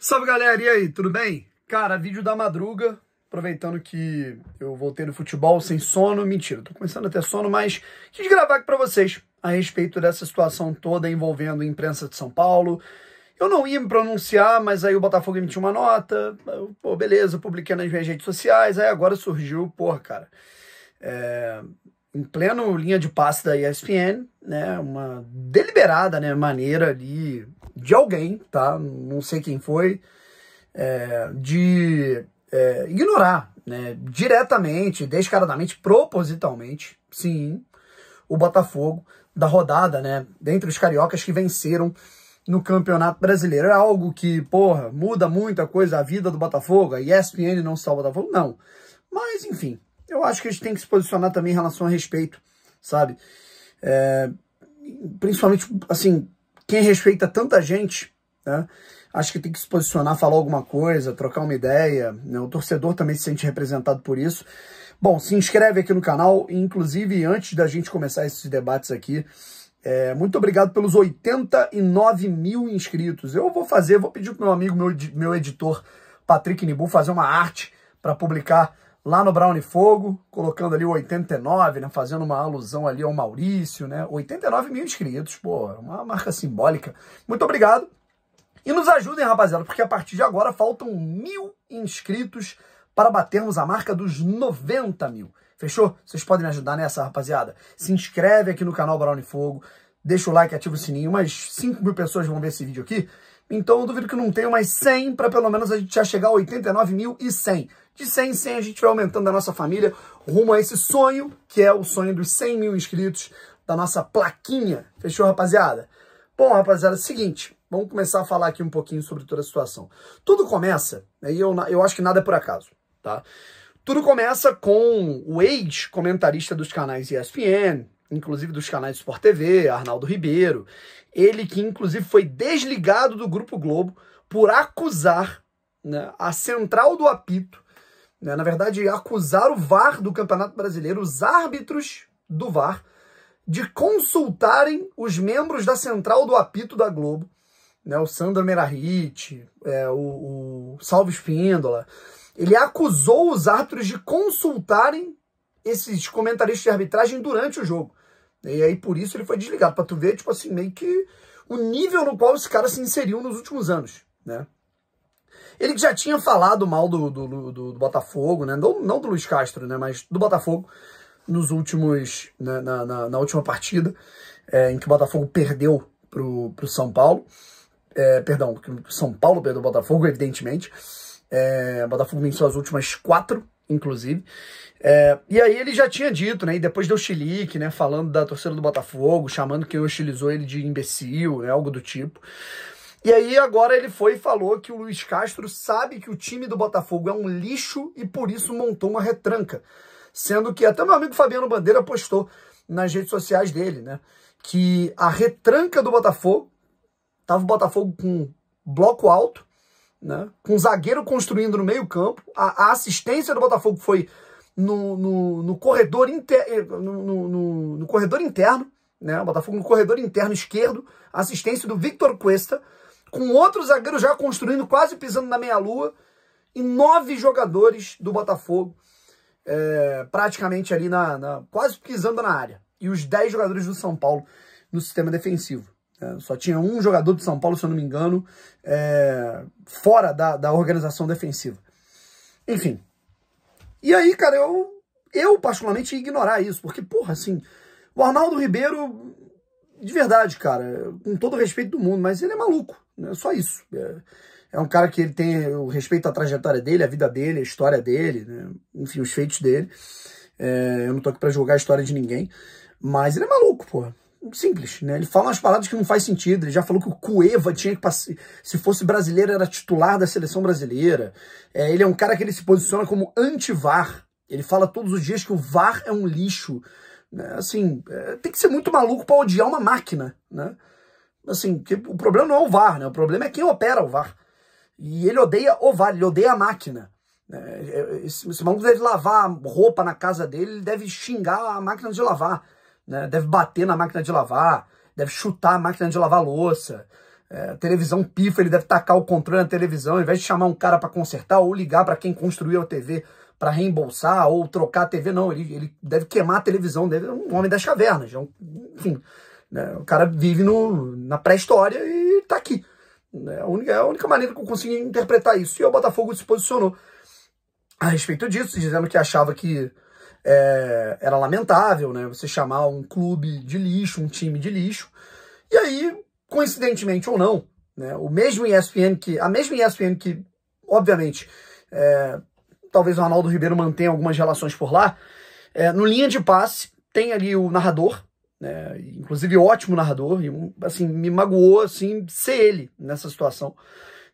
Salve galera, e aí, tudo bem? Cara, vídeo da madruga, aproveitando que eu voltei do futebol sem sono, mentira, tô começando a ter sono, mas quis gravar aqui pra vocês a respeito dessa situação toda envolvendo a imprensa de São Paulo. Eu não ia me pronunciar, mas aí o Botafogo emitiu uma nota, eu, pô, beleza, publiquei nas minhas redes sociais, aí agora surgiu, porra, cara, é, em pleno linha de passe da ESPN, né? Uma deliberada, né, maneira ali de alguém, tá? Não sei quem foi, é, de é, ignorar, né? Diretamente, descaradamente, propositalmente, sim, o Botafogo da rodada, né? Dentre os cariocas que venceram no Campeonato Brasileiro. É algo que, porra, muda muita coisa a vida do Botafogo. A ESPN não salva o Botafogo, não. Mas, enfim, eu acho que a gente tem que se posicionar também em relação a respeito, sabe? É, principalmente, assim, quem respeita tanta gente, né? Acho que tem que se posicionar, falar alguma coisa, trocar uma ideia. Né? O torcedor também se sente representado por isso. Bom, se inscreve aqui no canal, inclusive antes da gente começar esses debates aqui, é, muito obrigado pelos 89 mil inscritos. Eu vou fazer, vou pedir pro meu amigo, meu, meu editor, Patrick Nibu, fazer uma arte para publicar lá no Brown e Fogo, colocando ali 89, né, fazendo uma alusão ali ao Maurício, né, 89 mil inscritos, pô, uma marca simbólica. Muito obrigado e nos ajudem, rapaziada, porque a partir de agora faltam mil inscritos para batermos a marca dos 90 mil. Fechou? Vocês podem me ajudar nessa, rapaziada? Se inscreve aqui no canal Brown e Fogo, deixa o like, ativa o sininho, mais 5 mil pessoas vão ver esse vídeo aqui. Então eu duvido que não tenha mais 100 para pelo menos a gente já chegar a 89.100. De 100 em 100 a gente vai aumentando a nossa família rumo a esse sonho, que é o sonho dos 100 mil inscritos da nossa plaquinha. Fechou, rapaziada? Bom, rapaziada, é o seguinte, vamos começar a falar aqui um pouquinho sobre toda a situação. Tudo começa, aí né, eu, eu acho que nada é por acaso, tá? Tudo começa com o ex-comentarista dos canais ESPN, inclusive dos canais Sport TV, Arnaldo Ribeiro, ele que inclusive foi desligado do Grupo Globo por acusar né, a central do apito, né, na verdade acusar o VAR do Campeonato Brasileiro, os árbitros do VAR, de consultarem os membros da central do apito da Globo, né, o Sandro Merahit, é, o, o Salvo Espíndola, ele acusou os árbitros de consultarem esses comentaristas de arbitragem durante o jogo. E aí, por isso, ele foi desligado. Pra tu ver, tipo assim, meio que o nível no qual esse cara se inseriu nos últimos anos, né? Ele já tinha falado mal do, do, do, do Botafogo, né? Não, não, do Luiz Castro, né? Mas do Botafogo nos últimos. Né? Na, na, na, última partida, é, em que o Botafogo perdeu pro, pro São Paulo. É, perdão, São Paulo perdeu o Botafogo, evidentemente. É, o Botafogo venceu as últimas quatro inclusive. É, e aí ele já tinha dito, né? E depois deu chilique, né? Falando da torcida do Botafogo, chamando quem hostilizou ele de imbecil, né? Algo do tipo. E aí agora ele foi e falou que o Luiz Castro sabe que o time do Botafogo é um lixo e por isso montou uma retranca. Sendo que até meu amigo Fabiano Bandeira postou nas redes sociais dele, né? Que a retranca do Botafogo, tava o Botafogo com bloco alto, né? com um zagueiro construindo no meio campo, a, a assistência do Botafogo foi no, no, no corredor, inter, no, no, no, corredor interno, né? o Botafogo no corredor interno esquerdo, assistência do Victor Cuesta, com outro zagueiro já construindo, quase pisando na meia-lua, e nove jogadores do Botafogo é, praticamente ali na, na, quase pisando na área, e os dez jogadores do São Paulo no sistema defensivo. É, só tinha um jogador do São Paulo, se eu não me engano, é, fora da, da organização defensiva. Enfim. E aí, cara, eu, eu particularmente ia ignorar isso, porque, porra, assim, o Arnaldo Ribeiro, de verdade, cara, com todo o respeito do mundo, mas ele é maluco, né? Só isso. É, é um cara que ele tem o respeito à trajetória dele, a vida dele, a história dele, né? enfim, os feitos dele. É, eu não tô aqui pra julgar a história de ninguém, mas ele é maluco, porra simples, né? Ele fala umas palavras que não faz sentido. Ele já falou que o Cueva tinha que passar, se fosse brasileiro, era titular da seleção brasileira. É, ele é um cara que ele se posiciona como anti-VAR. Ele fala todos os dias que o VAR é um lixo. Né? Assim, é, tem que ser muito maluco para odiar uma máquina, né? Assim, que o problema não é o VAR, né? O problema é quem opera o VAR. E ele odeia o VAR, ele odeia a máquina. É, é, esse, esse maluco deve lavar roupa na casa dele, ele deve xingar a máquina de lavar né? deve bater na máquina de lavar, deve chutar a máquina de lavar louça. É, televisão pifa, ele deve tacar o controle na televisão, ao invés de chamar um cara para consertar ou ligar para quem construiu a TV para reembolsar ou trocar a TV, não. Ele, ele deve queimar a televisão dele. É um homem das cavernas. É um, enfim, né? o cara vive no, na pré-história e está aqui. É a, única, é a única maneira que eu consigo interpretar isso. E o Botafogo se posicionou a respeito disso, dizendo que achava que é, era lamentável, né? Você chamar um clube de lixo, um time de lixo. E aí, coincidentemente ou não, né? O mesmo ESPN que a mesma ESPN que, obviamente, é, talvez o Ronaldo Ribeiro mantenha algumas relações por lá. É, no linha de passe tem ali o narrador, né? inclusive ótimo narrador, e assim me magoou assim ser ele nessa situação,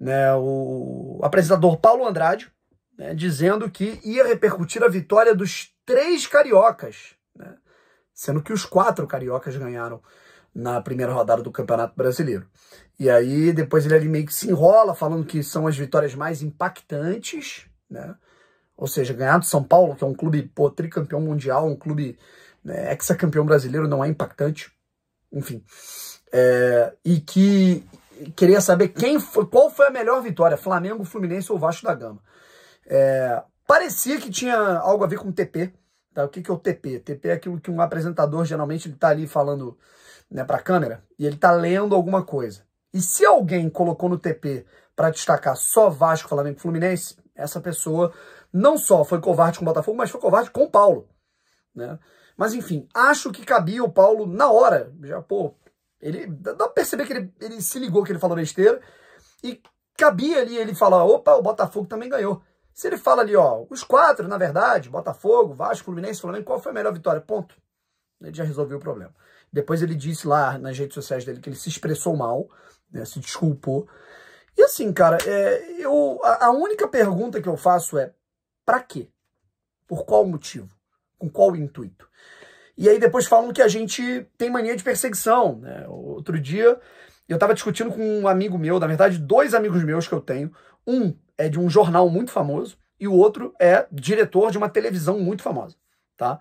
né? O apresentador Paulo Andrade né? dizendo que ia repercutir a vitória dos três cariocas, né? sendo que os quatro cariocas ganharam na primeira rodada do Campeonato Brasileiro. E aí depois ele ali meio que se enrola, falando que são as vitórias mais impactantes, né? ou seja, ganhar do São Paulo, que é um clube pô, tricampeão mundial, um clube né, campeão brasileiro, não é impactante, enfim. É, e que queria saber quem foi, qual foi a melhor vitória, Flamengo, Fluminense ou Vasco da Gama. É, Parecia que tinha algo a ver com TP. Tá? O que, que é o TP? TP é aquilo que um apresentador geralmente ele está ali falando né, para a câmera e ele está lendo alguma coisa. E se alguém colocou no TP para destacar só Vasco, Flamengo e Fluminense, essa pessoa não só foi covarde com o Botafogo, mas foi covarde com o Paulo. Né? Mas enfim, acho que cabia o Paulo na hora. Já, pô, ele dá para perceber que ele, ele se ligou que ele falou besteira e cabia ali ele falar: opa, o Botafogo também ganhou. Se ele fala ali, ó, os quatro, na verdade, Botafogo, Vasco, Fluminense, Flamengo, qual foi a melhor vitória? Ponto. Ele já resolveu o problema. Depois ele disse lá nas redes sociais dele que ele se expressou mal, né, se desculpou. E assim, cara, é, eu, a, a única pergunta que eu faço é: para quê? Por qual motivo? Com qual intuito? E aí depois falam que a gente tem mania de perseguição. Né? Outro dia eu estava discutindo com um amigo meu, na verdade, dois amigos meus que eu tenho. Um é de um jornal muito famoso e o outro é diretor de uma televisão muito famosa, tá?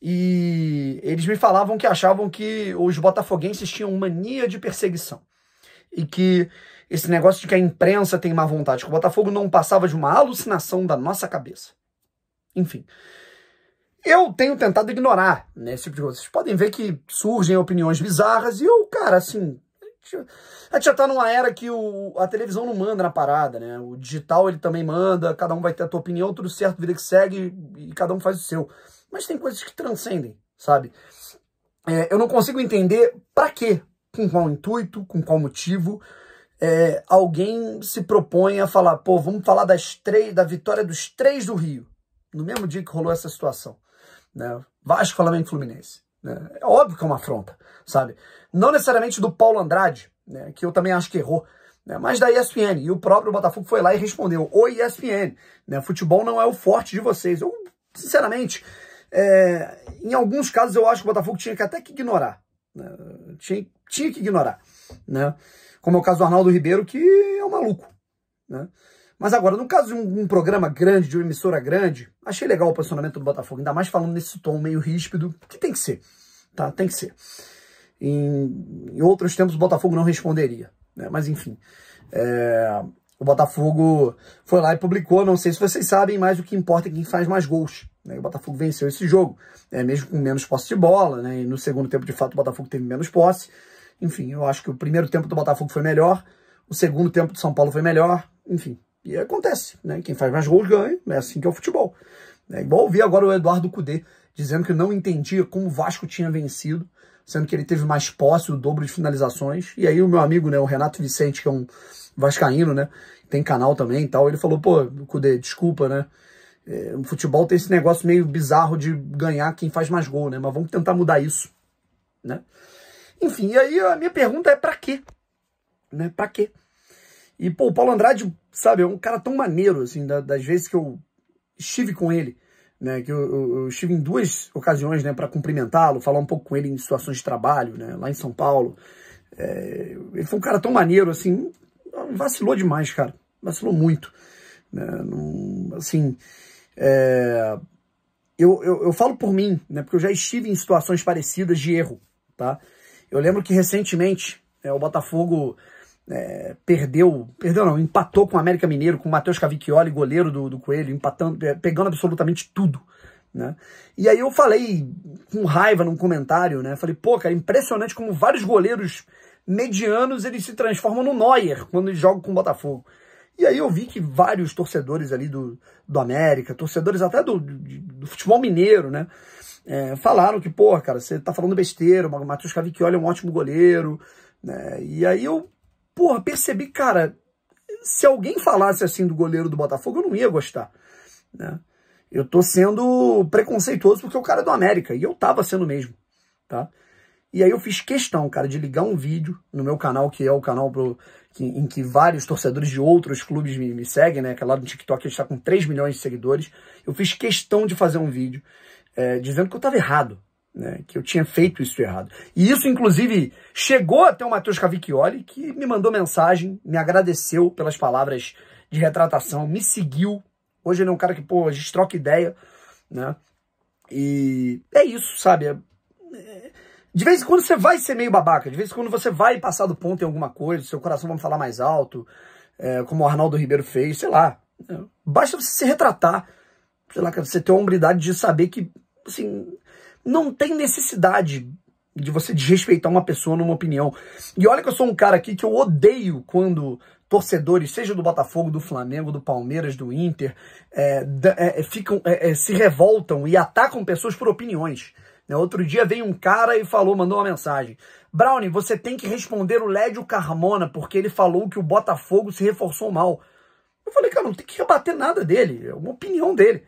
E eles me falavam que achavam que os botafoguenses tinham mania de perseguição e que esse negócio de que a imprensa tem má vontade com o Botafogo não passava de uma alucinação da nossa cabeça. Enfim. Eu tenho tentado ignorar né, esse tipo de coisa. Vocês podem ver que surgem opiniões bizarras e eu, cara, assim, a gente já tá numa era que o, a televisão não manda na parada, né? O digital ele também manda, cada um vai ter a tua opinião, tudo certo, vida que segue e cada um faz o seu. Mas tem coisas que transcendem, sabe? É, eu não consigo entender para quê, com qual intuito, com qual motivo, é, alguém se propõe a falar, pô, vamos falar das três, da vitória dos três do Rio, no mesmo dia que rolou essa situação, né? Vasco, Flamengo e Fluminense. Né? É óbvio que é uma afronta, sabe? Não necessariamente do Paulo Andrade, né? que eu também acho que errou, né? mas da ESPN. E o próprio Botafogo foi lá e respondeu: Oi ESPN, né? futebol não é o forte de vocês. Eu, sinceramente, é... em alguns casos eu acho que o Botafogo tinha que até que ignorar. Né? Tinha, tinha que ignorar. Né? Como é o caso do Arnaldo Ribeiro, que é um maluco. Né? Mas agora, no caso de um, um, programa grande, de uma emissora grande, achei legal o posicionamento do Botafogo, ainda mais falando nesse tom meio ríspido, que tem que ser tá? Tem que ser. Em, em outros tempos o Botafogo não responderia, né? Mas enfim, é, o Botafogo foi lá e publicou, não sei se vocês sabem, mas o que importa é quem faz mais gols. Né? O Botafogo venceu esse jogo, né? mesmo com menos posse de bola, né? E no segundo tempo, de fato, o Botafogo teve menos posse. Enfim, eu acho que o primeiro tempo do Botafogo foi melhor, o segundo tempo do São Paulo foi melhor, enfim. E acontece, né? Quem faz mais gols ganha, é assim que é o futebol. É igual ouvir agora o Eduardo Cudê dizendo que não entendia como o Vasco tinha vencido, sendo que ele teve mais posse, o dobro de finalizações. E aí o meu amigo, né, o Renato Vicente, que é um vascaíno, né, tem canal também e tal, ele falou, pô, Cudê, desculpa, né, é, o futebol tem esse negócio meio bizarro de ganhar quem faz mais gol, né, mas vamos tentar mudar isso, né. Enfim, e aí a minha pergunta é pra quê? Né, pra quê? E, pô, o Paulo Andrade, sabe, é um cara tão maneiro, assim, das vezes que eu estive com ele, né, que eu, eu, eu, estive em duas ocasiões né, para cumprimentá-lo, falar um pouco com ele em situações de trabalho, né, lá em São Paulo. É, ele foi um cara tão maneiro, assim, vacilou demais, cara, vacilou muito. Né, não, assim, é, eu, eu, eu, falo por mim, né, porque eu já estive em situações parecidas de erro, tá? Eu lembro que recentemente né, o Botafogo é, perdeu, perdeu não, empatou com o América Mineiro, com o Matheus Cavicchioli, goleiro do, do Coelho, empatando, é, pegando absolutamente tudo. Né? E aí eu falei com raiva num comentário, né? Falei, pô, cara, impressionante como vários goleiros medianos eles se transformam no Neuer quando eles jogam com o Botafogo. E aí eu vi que vários torcedores ali do, do América, torcedores até do, do, do futebol mineiro, né? É, falaram que, pô, cara, você tá falando besteira, o Matheus Cavicchioli é um ótimo goleiro, né? E aí eu porra, percebi, cara, se alguém falasse assim do goleiro do Botafogo, eu não ia gostar, né? Eu tô sendo preconceituoso porque o cara é do América, e eu tava sendo mesmo, tá? E aí eu fiz questão, cara, de ligar um vídeo no meu canal, que é o canal pro, que, em que vários torcedores de outros clubes me, me seguem, né? Que é lá no TikTok, a gente tá com 3 milhões de seguidores. Eu fiz questão de fazer um vídeo é, dizendo que eu tava errado, né, que eu tinha feito isso errado. E isso, inclusive, chegou até o Matheus Cavicchioli, que me mandou mensagem, me agradeceu pelas palavras de retratação, me seguiu. Hoje ele é um cara que, pô, a gente troca ideia, né? E é isso, sabe? É, é, de vez em quando você vai ser meio babaca, de vez em quando você vai passar do ponto em alguma coisa, seu coração vai falar mais alto, é, como o Arnaldo Ribeiro fez, sei lá. Basta você se retratar, sei lá, você ter a hombridade de saber que, assim, não tem necessidade de você desrespeitar uma pessoa numa opinião. E olha que eu sou um cara aqui que eu odeio quando torcedores, seja do Botafogo, do Flamengo, do Palmeiras, do Inter, é, é, é, ficam, é, é, se revoltam e atacam pessoas por opiniões. Né? Outro dia veio um cara e falou, mandou uma mensagem. Brownie, você tem que responder o Lédio Carmona, porque ele falou que o Botafogo se reforçou mal. Eu falei, cara, não tem que rebater nada dele, é uma opinião dele.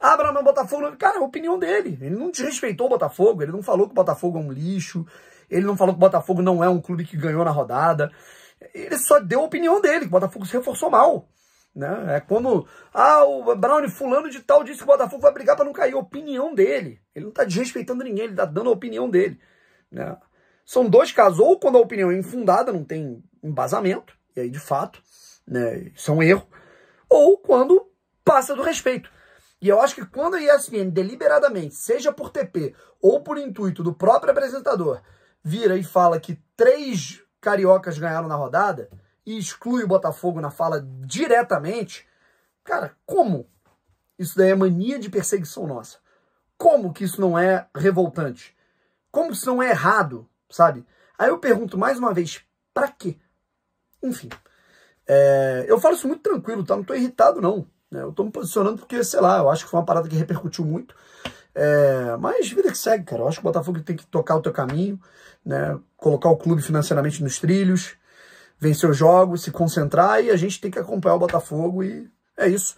Ah, Brahma, Botafogo. Cara, é a opinião dele. Ele não desrespeitou o Botafogo, ele não falou que o Botafogo é um lixo, ele não falou que o Botafogo não é um clube que ganhou na rodada. Ele só deu a opinião dele, que o Botafogo se reforçou mal. Né? É como, ah, o Brown fulano de tal disse que o Botafogo vai brigar para não cair. A opinião dele. Ele não está desrespeitando ninguém, ele está dando a opinião dele. Né? São dois casos, ou quando a opinião é infundada, não tem embasamento, e aí de fato, né, isso é um erro, ou quando passa do respeito. E eu acho que quando a ESPN deliberadamente, seja por TP ou por intuito do próprio apresentador, vira e fala que três cariocas ganharam na rodada e exclui o Botafogo na fala diretamente, cara, como? Isso daí é mania de perseguição nossa. Como que isso não é revoltante? Como que isso não é errado, sabe? Aí eu pergunto mais uma vez, pra quê? Enfim, é, eu falo isso muito tranquilo, tá? Não tô irritado, não. Né? Eu estou me posicionando porque, sei lá, eu acho que foi uma parada que repercutiu muito. É, mas vida que segue, cara. Eu acho que o Botafogo tem que tocar o teu caminho, né? colocar o clube financeiramente nos trilhos, vencer os jogos, se concentrar e a gente tem que acompanhar o Botafogo e é isso.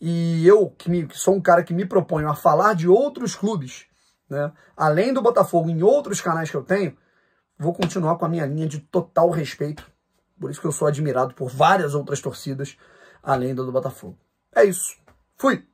E eu, que, me, que sou um cara que me proponho a falar de outros clubes, né? além do Botafogo, em outros canais que eu tenho, vou continuar com a minha linha de total respeito. Por isso que eu sou admirado por várias outras torcidas além da do Botafogo. É isso. Fui!